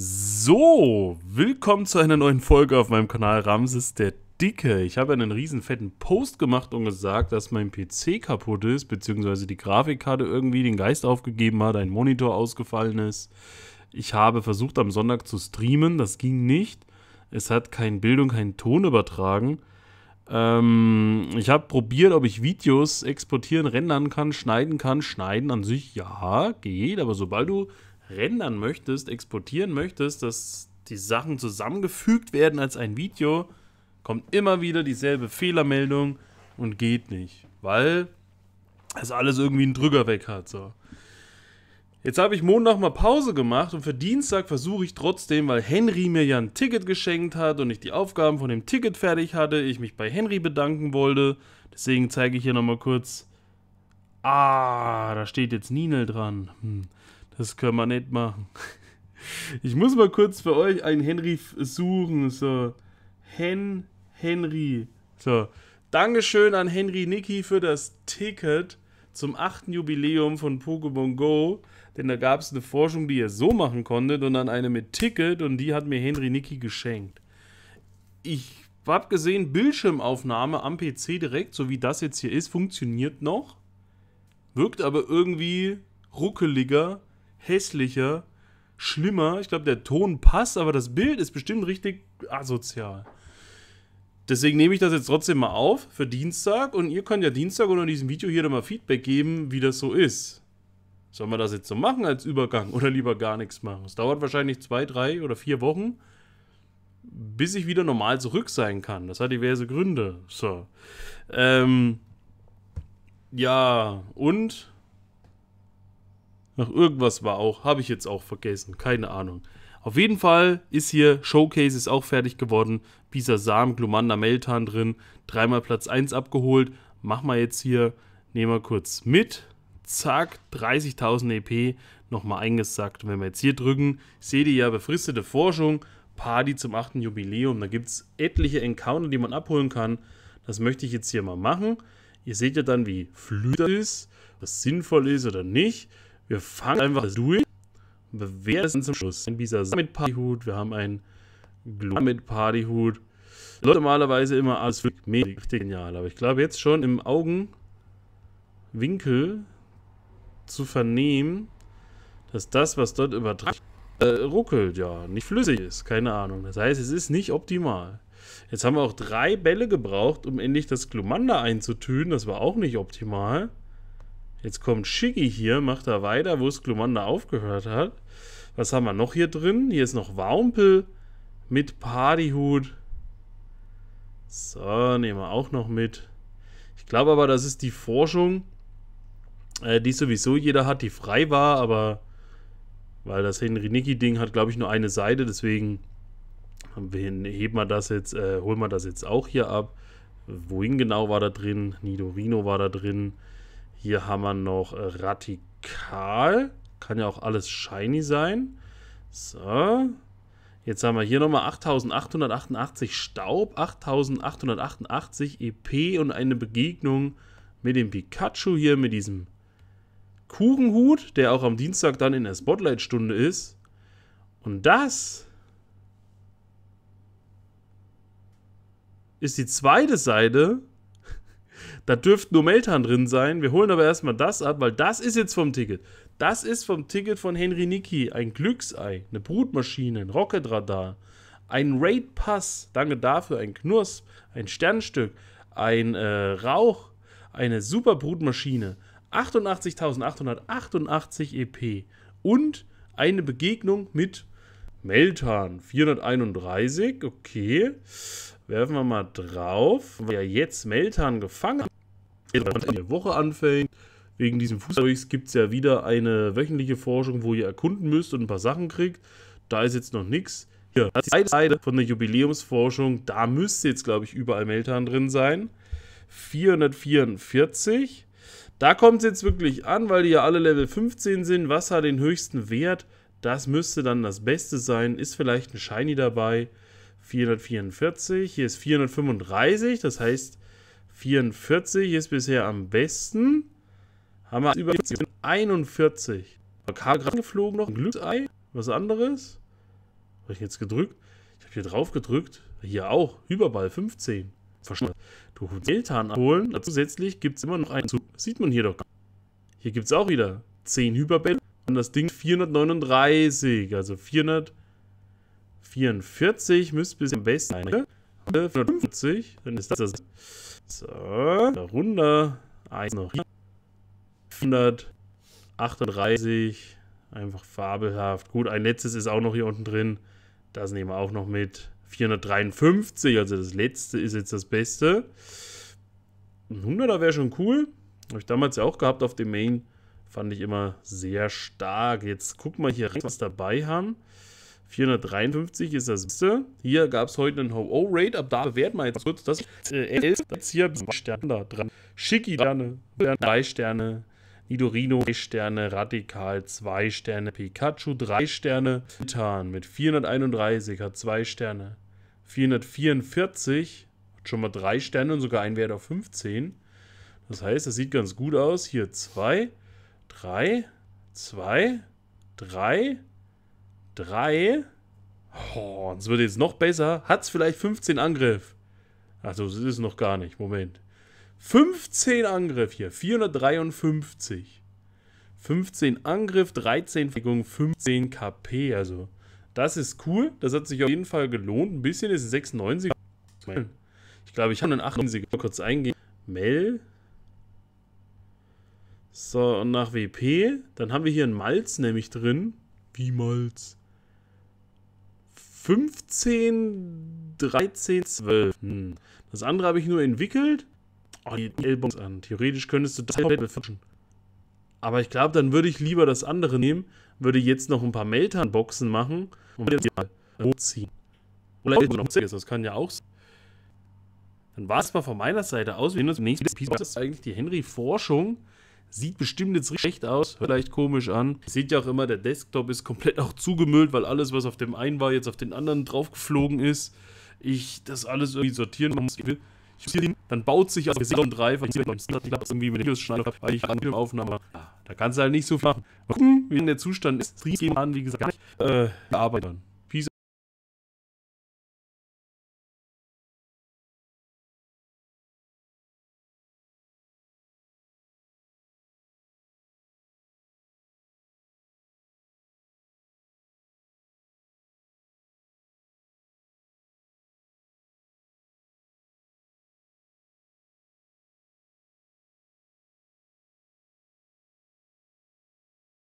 So, willkommen zu einer neuen Folge auf meinem Kanal Ramses der Dicke. Ich habe einen riesen fetten Post gemacht und gesagt, dass mein PC kaputt ist, beziehungsweise die Grafikkarte irgendwie den Geist aufgegeben hat, ein Monitor ausgefallen ist. Ich habe versucht am Sonntag zu streamen, das ging nicht. Es hat kein Bild und keinen Ton übertragen. Ähm, ich habe probiert, ob ich Videos exportieren, rendern kann, schneiden kann. Schneiden an sich, ja, geht, aber sobald du rendern möchtest, exportieren möchtest, dass die Sachen zusammengefügt werden als ein Video, kommt immer wieder dieselbe Fehlermeldung und geht nicht, weil es alles irgendwie einen Drücker weg hat. So. Jetzt habe ich Montag mal Pause gemacht und für Dienstag versuche ich trotzdem, weil Henry mir ja ein Ticket geschenkt hat und ich die Aufgaben von dem Ticket fertig hatte, ich mich bei Henry bedanken wollte. Deswegen zeige ich hier nochmal kurz. Ah, da steht jetzt Ninel dran. Hm. Das können wir nicht machen. Ich muss mal kurz für euch einen Henry suchen. So, Hen, Henry. So, Dankeschön an Henry Nicky für das Ticket zum 8. Jubiläum von Pokémon Go. Denn da gab es eine Forschung, die ihr so machen konntet und dann eine mit Ticket und die hat mir Henry Nicky geschenkt. Ich habe gesehen, Bildschirmaufnahme am PC direkt, so wie das jetzt hier ist, funktioniert noch. Wirkt aber irgendwie ruckeliger hässlicher, schlimmer. Ich glaube, der Ton passt, aber das Bild ist bestimmt richtig asozial. Deswegen nehme ich das jetzt trotzdem mal auf für Dienstag und ihr könnt ja Dienstag unter diesem Video hier nochmal Feedback geben, wie das so ist. Sollen wir das jetzt so machen als Übergang oder lieber gar nichts machen? Es dauert wahrscheinlich zwei, drei oder vier Wochen, bis ich wieder normal zurück sein kann. Das hat diverse Gründe. So. Ähm, ja, und noch irgendwas war auch, habe ich jetzt auch vergessen, keine Ahnung. Auf jeden Fall ist hier Showcase ist auch fertig geworden. Bisa Sam, Glumanda Meltan drin. Dreimal Platz 1 abgeholt. Machen wir jetzt hier, nehmen wir kurz mit. Zack, 30.000 EP nochmal eingesackt. Wenn wir jetzt hier drücken, seht ihr ja befristete Forschung, Party zum 8. Jubiläum. Da gibt es etliche Encounter, die man abholen kann. Das möchte ich jetzt hier mal machen. Ihr seht ja dann, wie flüssig ist, was sinnvoll ist oder nicht. Wir fangen einfach durch und bewerten zum Schluss. Ein Bisa mit Partyhut, wir haben einen Glow mit Partyhut. Leute, normalerweise immer alles wirklich richtig genial, aber ich glaube jetzt schon im Augenwinkel zu vernehmen, dass das, was dort übertragen, äh, ruckelt, ja, nicht flüssig ist, keine Ahnung. Das heißt, es ist nicht optimal. Jetzt haben wir auch drei Bälle gebraucht, um endlich das Glumanda einzutüten. Das war auch nicht optimal. Jetzt kommt Shiggy hier, macht da weiter, wo es Glumanda aufgehört hat. Was haben wir noch hier drin? Hier ist noch Wampel mit Partyhut. So, nehmen wir auch noch mit. Ich glaube aber, das ist die Forschung, äh, die sowieso jeder hat, die frei war, aber weil das Henry-Nicky-Ding hat, glaube ich, nur eine Seite, deswegen heben wir das jetzt, äh, holen wir das jetzt auch hier ab. Wohin genau war da drin? Nidorino war da drin. Hier haben wir noch äh, Radikal. Kann ja auch alles shiny sein. So. Jetzt haben wir hier nochmal 8888 Staub, 8888 EP und eine Begegnung mit dem Pikachu hier, mit diesem Kuchenhut, der auch am Dienstag dann in der Spotlight-Stunde ist. Und das ist die zweite Seite da dürften nur Meltan drin sein. Wir holen aber erstmal das ab, weil das ist jetzt vom Ticket. Das ist vom Ticket von Henry Niki. Ein Glücksei, eine Brutmaschine, ein Rocketradar, ein Raid Pass. Danke dafür. Ein Knurst, ein Sternstück, ein äh, Rauch, eine super Brutmaschine. 88.888 EP und eine Begegnung mit Meltan 431. Okay. Werfen wir mal drauf, weil ja jetzt Meltan gefangen genau. in der Woche anfängt. Wegen diesem Fußzeugs gibt es ja wieder eine wöchentliche Forschung, wo ihr erkunden müsst und ein paar Sachen kriegt. Da ist jetzt noch nichts. Hier, das ist die Seite von der Jubiläumsforschung. Da müsste jetzt, glaube ich, überall Meltan drin sein. 444. Da kommt es jetzt wirklich an, weil die ja alle Level 15 sind. Was hat den höchsten Wert? Das müsste dann das Beste sein. Ist vielleicht ein Shiny dabei. 444, hier ist 435, das heißt 44 ist bisher am besten. Haben wir über 41. War Karl gerade geflogen noch? Ein Glücksei? Was anderes? Habe ich jetzt gedrückt? Ich habe hier drauf gedrückt. Hier auch. Überball 15. Verstanden. Du Eltern abholen. Zusätzlich gibt es immer noch einen Zug. Das sieht man hier doch. Hier gibt es auch wieder 10 Hyperbälle. Und das Ding 439. Also 400. 44 müsste bis am besten sein. 150, dann ist das das. So, runter. Eins noch hier. 438. Einfach fabelhaft. Gut, ein letztes ist auch noch hier unten drin. Das nehmen wir auch noch mit. 453, also das letzte ist jetzt das Beste. Ein 100er wäre schon cool. Habe ich damals ja auch gehabt auf dem Main. Fand ich immer sehr stark. Jetzt guck mal hier, rechts, was wir dabei haben. 453 ist das beste. Hier gab es heute einen Ho-Oh-Rate. Ab da bewerten wir jetzt kurz das. Äh, ist hier Sterne da dran. Schicki Sterne, 3 Sterne. Nidorino Drei Sterne, Radikal Zwei Sterne, Pikachu Drei Sterne, Titan mit 431 hat zwei Sterne, 444 hat schon mal drei Sterne und sogar einen Wert auf 15. Das heißt, das sieht ganz gut aus. Hier zwei. Drei. Zwei. Drei. 3. Oh, es wird jetzt noch besser. Hat es vielleicht 15 Angriff? Also, es ist noch gar nicht. Moment. 15 Angriff hier. 453. 15 Angriff, 13 Verteidigung, 15 KP. Also, das ist cool. Das hat sich auf jeden Fall gelohnt. Ein bisschen ist 96. Ich glaube, ich habe einen 98. er Mal Kurz eingehen. Mel. So, und nach WP. Dann haben wir hier einen Malz nämlich drin. Wie Malz? 15, 13, 12. Hm. Das andere habe ich nur entwickelt. Oh, die Elbons an. Theoretisch könntest du das fischen. Aber ich glaube, dann würde ich lieber das andere nehmen, würde jetzt noch ein paar Meltern-Boxen machen und jetzt mal hochziehen. Oder noch das kann ja auch sein. Dann war es mal von meiner Seite aus. Wir sehen uns im nächsten Piece. Das ist eigentlich die Henry-Forschung. Sieht bestimmt jetzt recht aus, hört leicht komisch an. Seht ja auch immer, der Desktop ist komplett auch zugemüllt, weil alles, was auf dem einen war, jetzt auf den anderen draufgeflogen ist. Ich das alles irgendwie sortieren muss. Ich Dann baut sich also ein Drive, ich klappt irgendwie mit Videos schneide, weil ich an dem Aufnahme. Da kannst du halt nicht so viel machen. Mal gucken, wie denn der Zustand ist. Streams gehen an, wie gesagt, gar nicht. Äh, arbeiten.